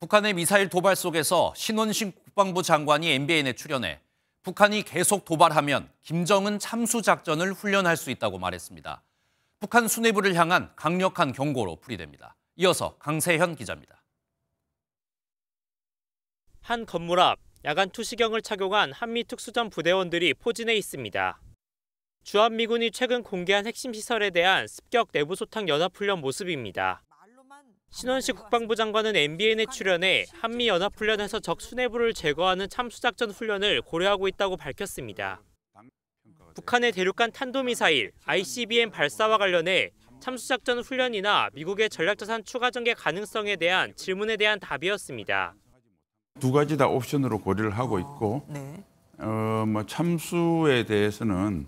북한의 미사일 도발 속에서 신원식 국방부 장관이 MBN에 출연해 북한이 계속 도발하면 김정은 참수 작전을 훈련할 수 있다고 말했습니다. 북한 수뇌부를 향한 강력한 경고로 풀이됩니다. 이어서 강세현 기자입니다. 한 건물 앞 야간 투시경을 착용한 한미 특수전 부대원들이 포진해 있습니다. 주한미군이 최근 공개한 핵심 시설에 대한 습격 내부소탕 연합훈련 모습입니다. 신원식 국방부 장관은 MBN에 출연해 한미연합훈련에서 적 수뇌부를 제거하는 참수작전 훈련을 고려하고 있다고 밝혔습니다. 북한의 대륙간 탄도미사일 ICBM 발사와 관련해 참수작전 훈련이나 미국의 전략자산 추가 전개 가능성에 대한 질문에 대한 답이었습니다. 두 가지 다 옵션으로 고려를 하고 있고 네. 어, 뭐 참수에 대해서는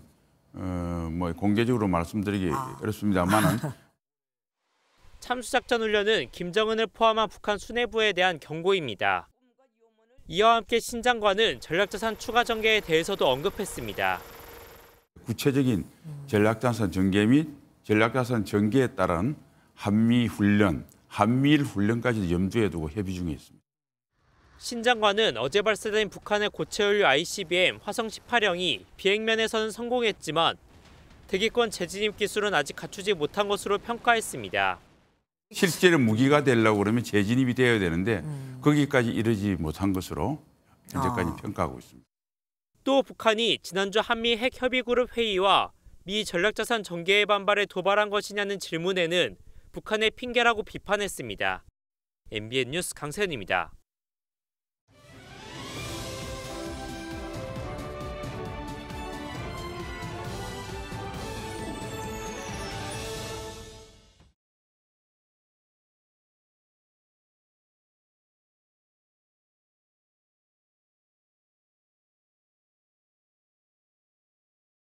어, 뭐 공개적으로 말씀드리기 아. 어렵습니다만은 참수작전 훈련은 김정은을 포함한 북한 수뇌부에 대한 경고입니다. 이와 함께 신 장관은 전략자산 추가 전개에 대해서도 언급했습니다. 구체적인 전략자산 전개 및 전략자산 전개에 따른 한미 훈련, 한미일 훈련까지 염두에 두고 협의 중에 있습니다. 신 장관은 어제 발사된 북한의 고체연료 ICBM 화성 18형이 비행면에서는 성공했지만 대기권 재진입 기술은 아직 갖추지 못한 것으로 평가했습니다. 실제로 무기가 되려고 그러면 재진입이 되어야 되는데 음. 거기까지 이르지 못한 것으로 현재까지 아. 평가하고 있습니다. 또 북한이 지난주 한미 핵협의그룹 회의와 미 전략자산 전개에 반발해 도발한 것이냐는 질문에는 북한의 핑계라고 비판했습니다. MBN 뉴스 강세현입니다.